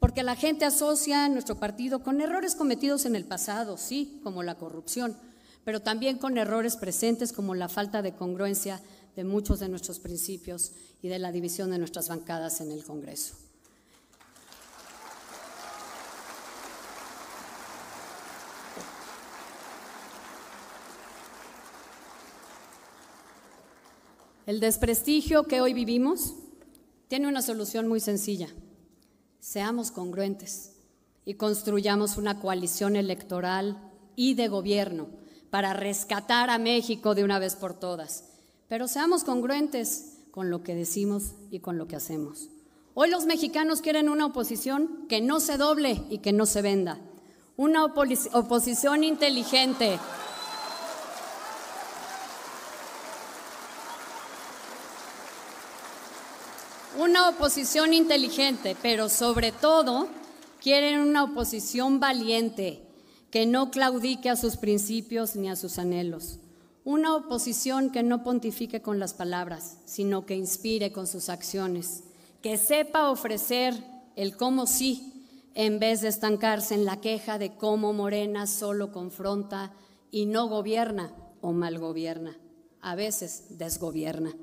porque la gente asocia a nuestro partido con errores cometidos en el pasado, sí, como la corrupción, pero también con errores presentes como la falta de congruencia de muchos de nuestros principios y de la división de nuestras bancadas en el Congreso. El desprestigio que hoy vivimos tiene una solución muy sencilla. Seamos congruentes y construyamos una coalición electoral y de gobierno para rescatar a México de una vez por todas. Pero seamos congruentes con lo que decimos y con lo que hacemos. Hoy los mexicanos quieren una oposición que no se doble y que no se venda. Una oposición inteligente. una oposición inteligente, pero sobre todo quieren una oposición valiente que no claudique a sus principios ni a sus anhelos. Una oposición que no pontifique con las palabras, sino que inspire con sus acciones, que sepa ofrecer el cómo sí en vez de estancarse en la queja de cómo Morena solo confronta y no gobierna o mal gobierna, a veces desgobierna.